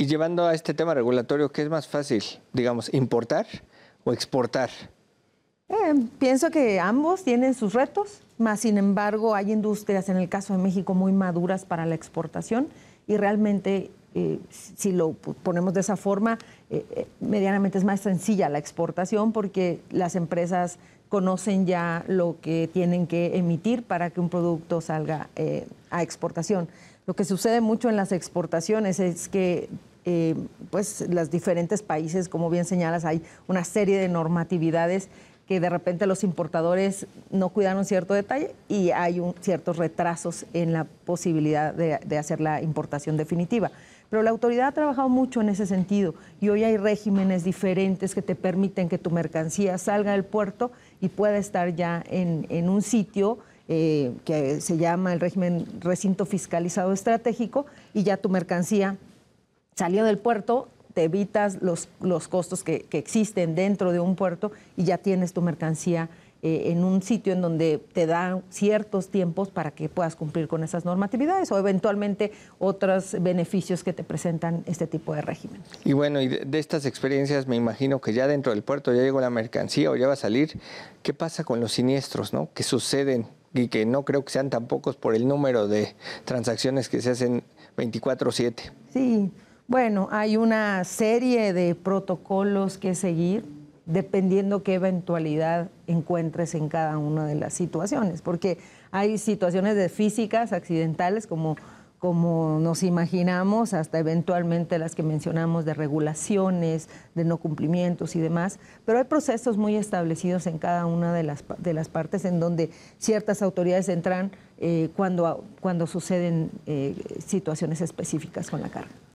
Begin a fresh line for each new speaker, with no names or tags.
Y llevando a este tema regulatorio, ¿qué es más fácil, digamos, importar o exportar?
Eh, pienso que ambos tienen sus retos, más sin embargo hay industrias, en el caso de México, muy maduras para la exportación y realmente eh, si lo ponemos de esa forma, eh, medianamente es más sencilla la exportación porque las empresas conocen ya lo que tienen que emitir para que un producto salga a exportación. Lo que sucede mucho en las exportaciones es que eh, pues los diferentes países, como bien señalas, hay una serie de normatividades que de repente los importadores no cuidaron cierto detalle y hay ciertos retrasos en la posibilidad de, hacer la importación definitiva. Pero la autoridad ha trabajado mucho en ese sentido y hoy hay regímenes diferentes que te permiten que tu mercancía salga del puerto y pueda estar ya en, un sitio eh, que se llama el régimen recinto fiscalizado estratégico y ya tu mercancía Salió del puerto te evitas los, los costos que, existen dentro de un puerto y ya tienes tu mercancía eh, en un sitio en donde te dan ciertos tiempos para que puedas cumplir con esas normatividades o eventualmente otros beneficios que te presentan este tipo de régimen.
Y bueno, y de, estas experiencias me imagino que ya dentro del puerto ya llegó la mercancía o ya va a salir. ¿Qué pasa con los siniestros que suceden y que no creo que sean tan pocos por el número de transacciones que se hacen 24/7?
Sí. Bueno, hay una serie de protocolos que seguir dependiendo qué eventualidad encuentres en cada una de las situaciones, porque hay situaciones de físicas, accidentales, como, nos imaginamos, hasta eventualmente las que mencionamos de regulaciones, de no cumplimientos y demás, pero hay procesos muy establecidos en cada una de las, de las partes en donde ciertas autoridades entran eh, cuando, suceden eh, situaciones específicas con la carga.